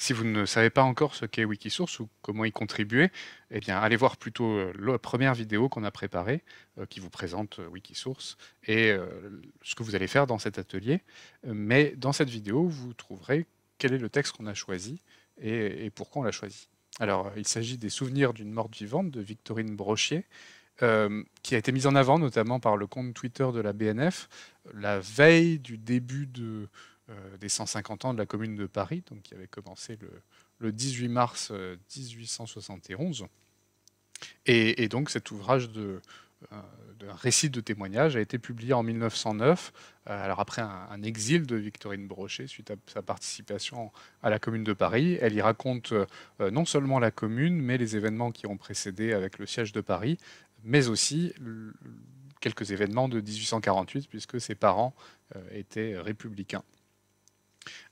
Si vous ne savez pas encore ce qu'est Wikisource ou comment y contribuer, eh bien, allez voir plutôt euh, la première vidéo qu'on a préparée euh, qui vous présente euh, Wikisource et ce que vous allez faire dans cet atelier. Mais dans cette vidéo, vous trouverez quel est le texte qu'on a choisi et, pourquoi on l'a choisi. Alors, il s'agit des souvenirs d'une morte vivante de Victorine Brochier, qui a été mise en avant notamment par le compte Twitter de la BNF la veille du début de, euh, des 150 ans de la commune de Paris, donc qui avait commencé le, 18 mars 1871. Euh, et, donc cet ouvrage de, euh, récit de témoignage a été publié en 1909, alors après un, un, exil de Victorine Brochet suite à sa participation à la Commune de Paris. Elle y raconte non seulement la Commune, mais les événements qui ont précédé avec le siège de Paris, mais aussi quelques événements de 1848, puisque ses parents étaient républicains.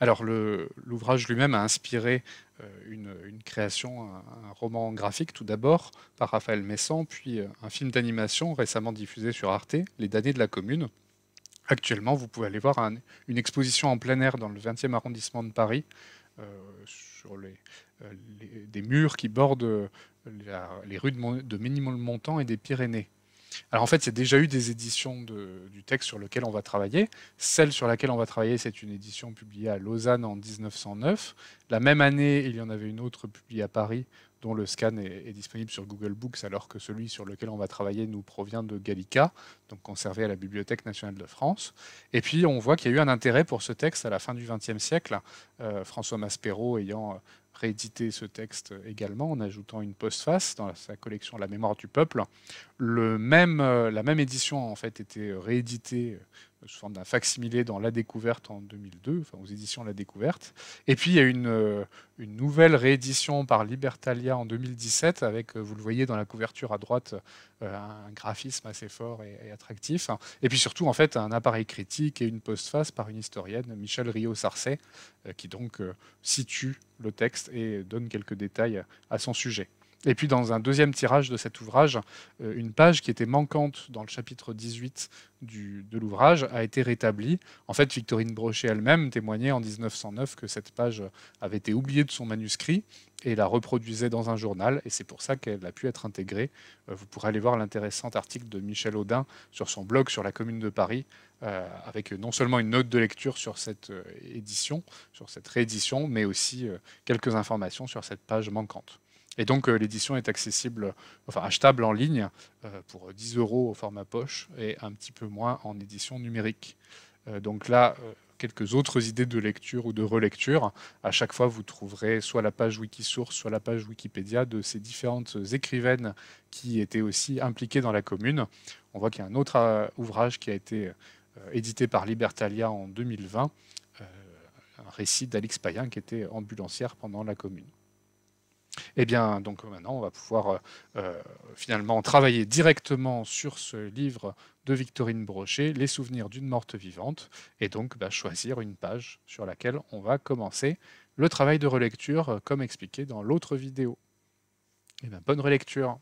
Alors, l'ouvrage lui-même a inspiré euh, une, création, un, roman graphique tout d'abord par Raphaël Messan, puis euh, un film d'animation récemment diffusé sur Arte, Les damnés de la commune. Actuellement, vous pouvez aller voir une exposition en plein air dans le 20e arrondissement de Paris, euh, sur les, des murs qui bordent les rues de, de montant et des Pyrénées. Alors en fait, c'est déjà eu des éditions du texte sur lequel on va travailler. Celle sur laquelle on va travailler, c'est une édition publiée à Lausanne en 1909. La même année, il y en avait une autre publiée à Paris, dont le scan est, disponible sur Google Books, alors que celui sur lequel on va travailler nous provient de Gallica, donc conservé à la Bibliothèque nationale de France. Et puis on voit qu'il y a eu un intérêt pour ce texte à la fin du XXe siècle, euh, François Maspero ayant euh, réédité ce texte également en ajoutant une postface dans sa collection La mémoire du peuple. Le même, euh, la même édition a en fait été rééditée sous forme d'un facsimilé dans La Découverte en 2002, aux éditions La Découverte. Et puis il y a une, euh, nouvelle réédition par Libertalia en 2017 avec, euh, vous le voyez dans la couverture à droite, euh, un graphisme assez fort et, attractif. Et puis surtout en fait un appareil critique et une postface par une historienne, Michel Rio-Sarcey, qui donc situe le texte et donne quelques détails à son sujet. Et puis dans un deuxième tirage de cet ouvrage, euh, une page qui était manquante dans le chapitre 18 du, de l'ouvrage a été rétablie. En fait, Victorine Brochet elle-même témoignait en 1909 que cette page avait été oubliée de son manuscrit et la reproduisait dans un journal. Et c'est pour ça qu'elle a pu être intégrée. Euh, vous pourrez aller voir l'intéressant article de Michel Audin sur son blog sur la Commune de Paris, euh, avec non seulement une note de lecture sur cette édition, sur cette réédition, mais aussi quelques informations sur cette page manquante. Et donc euh, l'édition est accessible, enfin achetable en ligne euh, pour 10 euros au format poche et un petit peu moins en édition numérique. Euh, donc là, quelques autres idées de lecture ou de relecture. À chaque fois, vous trouverez soit la page Wikisource, soit la page Wikipédia de ces différentes écrivaines qui étaient aussi impliquées dans la commune. On voit qu'il y a un autre ouvrage qui a été édité par Libertalia en 2020, un récit d'Alix Payen qui était ambulancière pendant la commune. Eh bien, donc maintenant, on va pouvoir euh, euh, finalement travailler directement sur ce livre de Victorine Brochet, Les souvenirs d'une morte vivante, et donc bah, choisir une page sur laquelle on va commencer le travail de relecture, euh, comme expliqué dans l'autre vidéo. Eh bonne relecture